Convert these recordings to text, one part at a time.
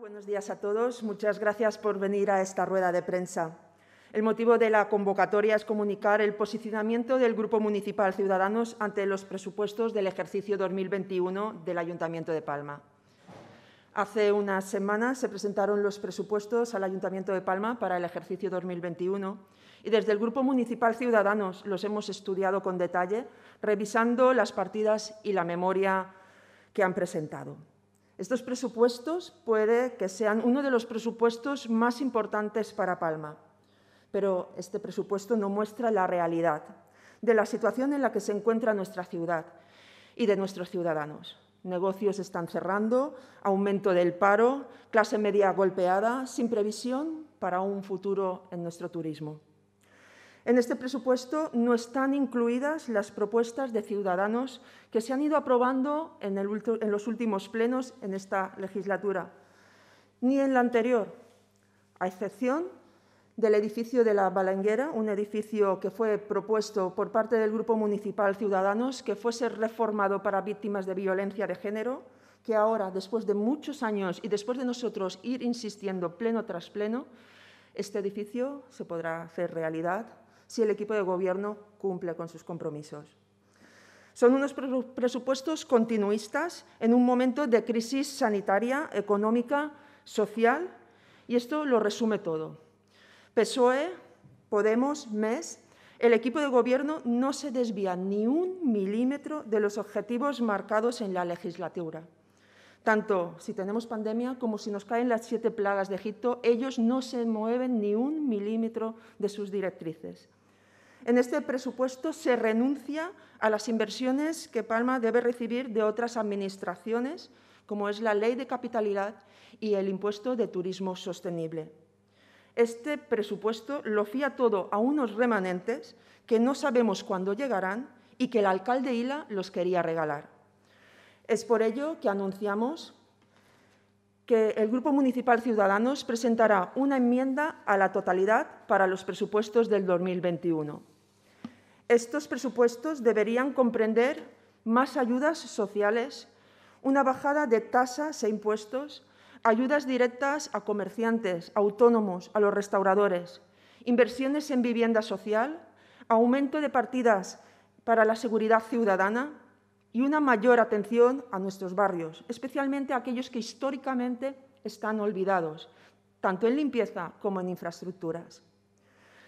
buenos días a todos. Muchas gracias por venir a esta rueda de prensa. El motivo de la convocatoria es comunicar el posicionamiento del Grupo Municipal Ciudadanos ante los presupuestos del ejercicio 2021 del Ayuntamiento de Palma. Hace unas semanas se presentaron los presupuestos al Ayuntamiento de Palma para el ejercicio 2021 y desde el Grupo Municipal Ciudadanos los hemos estudiado con detalle, revisando las partidas y la memoria que han presentado. Estos presupuestos puede que sean uno de los presupuestos más importantes para Palma, pero este presupuesto no muestra la realidad de la situación en la que se encuentra nuestra ciudad y de nuestros ciudadanos. Negocios están cerrando, aumento del paro, clase media golpeada, sin previsión para un futuro en nuestro turismo. En este presupuesto no están incluidas las propuestas de ciudadanos que se han ido aprobando en, los últimos plenos en esta legislatura, ni en la anterior, a excepción del edificio de la Balanguera, un edificio que fue propuesto por parte del Grupo Municipal Ciudadanos que fuese reformado para víctimas de violencia de género, que ahora, después de muchos años y después de nosotros ir insistiendo pleno tras pleno, este edificio se podrá hacer realidad si el equipo de gobierno cumple con sus compromisos. Son unos presupuestos continuistas en un momento de crisis sanitaria, económica, social, y esto lo resume todo. PSOE, Podemos, MES, el equipo de gobierno no se desvía ni un milímetro de los objetivos marcados en la legislatura. Tanto si tenemos pandemia como si nos caen las siete plagas de Egipto, ellos no se mueven ni un milímetro de sus directrices. En este presupuesto se renuncia a las inversiones que Palma debe recibir de otras administraciones, como es la ley de capitalidad y el impuesto de turismo sostenible. Este presupuesto lo fía todo a unos remanentes que no sabemos cuándo llegarán y que el alcalde Ila los quería regalar. Es por ello que anunciamos que el Grupo Municipal Ciudadanos presentará una enmienda a la totalidad para los presupuestos del 2021. Estos presupuestos deberían comprender más ayudas sociales, una bajada de tasas e impuestos, ayudas directas a comerciantes, autónomos, a los restauradores, inversiones en vivienda social, aumento de partidas para la seguridad ciudadana, y una mayor atención a nuestros barrios, especialmente a aquellos que históricamente están olvidados, tanto en limpieza como en infraestructuras.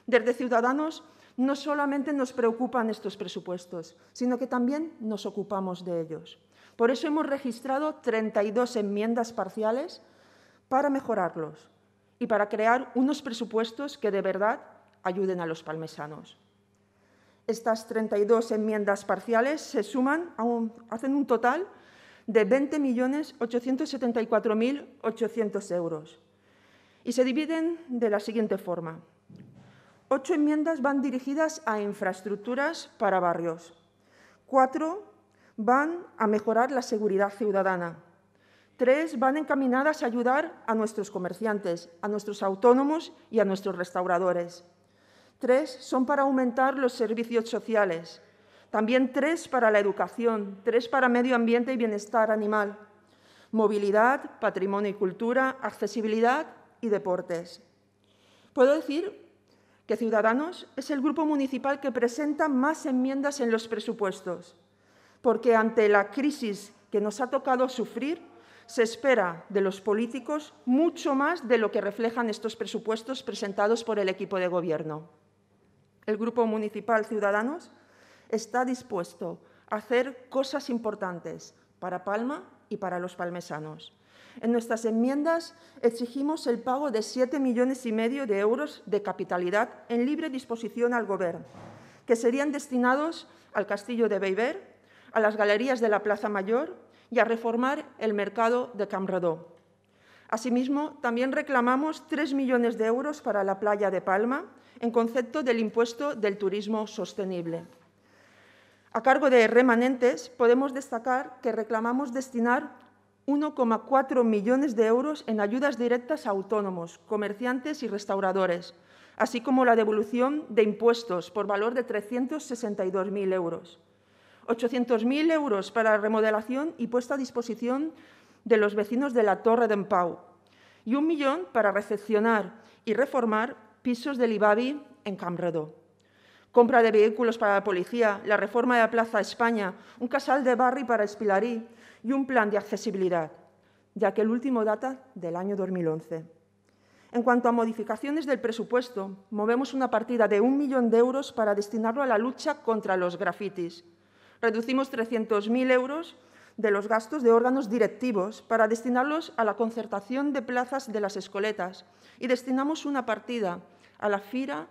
Desde Ciudadanos no solamente nos preocupan estos presupuestos, sino que también nos ocupamos de ellos. Por eso hemos registrado 32 enmiendas parciales para mejorarlos y para crear unos presupuestos que de verdad ayuden a los palmesanos estas 32 enmiendas parciales se suman, a un, hacen un total de 20.874.800 euros y se dividen de la siguiente forma. Ocho enmiendas van dirigidas a infraestructuras para barrios, cuatro van a mejorar la seguridad ciudadana, tres van encaminadas a ayudar a nuestros comerciantes, a nuestros autónomos y a nuestros restauradores. Tres son para aumentar los servicios sociales. También tres para la educación, tres para medio ambiente y bienestar animal. Movilidad, patrimonio y cultura, accesibilidad y deportes. Puedo decir que Ciudadanos es el grupo municipal que presenta más enmiendas en los presupuestos, porque ante la crisis que nos ha tocado sufrir, se espera de los políticos mucho más de lo que reflejan estos presupuestos presentados por el equipo de gobierno el Grupo Municipal Ciudadanos está dispuesto a hacer cosas importantes para Palma y para los palmesanos. En nuestras enmiendas exigimos el pago de 7 millones y medio de euros de capitalidad en libre disposición al Gobierno, que serían destinados al Castillo de Beiber, a las galerías de la Plaza Mayor y a reformar el mercado de Camredó. Asimismo, también reclamamos 3 millones de euros para la playa de Palma, en concepto del impuesto del turismo sostenible. A cargo de remanentes, podemos destacar que reclamamos destinar 1,4 millones de euros en ayudas directas a autónomos, comerciantes y restauradores, así como la devolución de impuestos por valor de 362.000 euros. 800.000 euros para remodelación y puesta a disposición de los vecinos de la Torre de Empau y un millón para recepcionar y reformar pisos del Ibabi en Camredó. Compra de vehículos para la policía, la reforma de la Plaza España, un casal de barri para Espilarí y un plan de accesibilidad, ya que el último data del año 2011. En cuanto a modificaciones del presupuesto, movemos una partida de un millón de euros para destinarlo a la lucha contra los grafitis. Reducimos 300.000 euros de los gastos de órganos directivos para destinarlos a la concertación de plazas de las escoletas y destinamos una partida a la FIRA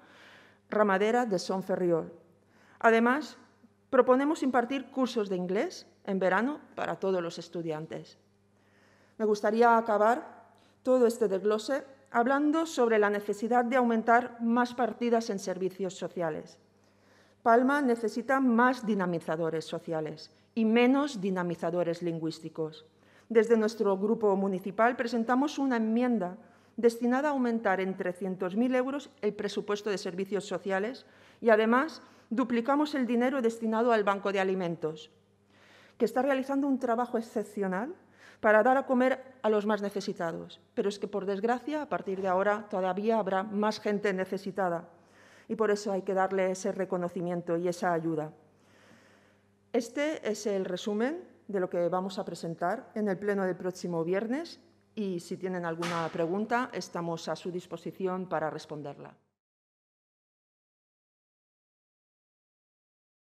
Ramadera de Son Ferriol. Además, proponemos impartir cursos de inglés en verano para todos los estudiantes. Me gustaría acabar todo este desglose hablando sobre la necesidad de aumentar más partidas en servicios sociales. Palma necesita más dinamizadores sociales y menos dinamizadores lingüísticos. Desde nuestro grupo municipal presentamos una enmienda destinada a aumentar en 300.000 euros el presupuesto de servicios sociales y, además, duplicamos el dinero destinado al Banco de Alimentos, que está realizando un trabajo excepcional para dar a comer a los más necesitados. Pero es que, por desgracia, a partir de ahora todavía habrá más gente necesitada y por eso hay que darle ese reconocimiento y esa ayuda. Este es el resumen de lo que vamos a presentar en el Pleno del próximo viernes y si tienen alguna pregunta estamos a su disposición para responderla.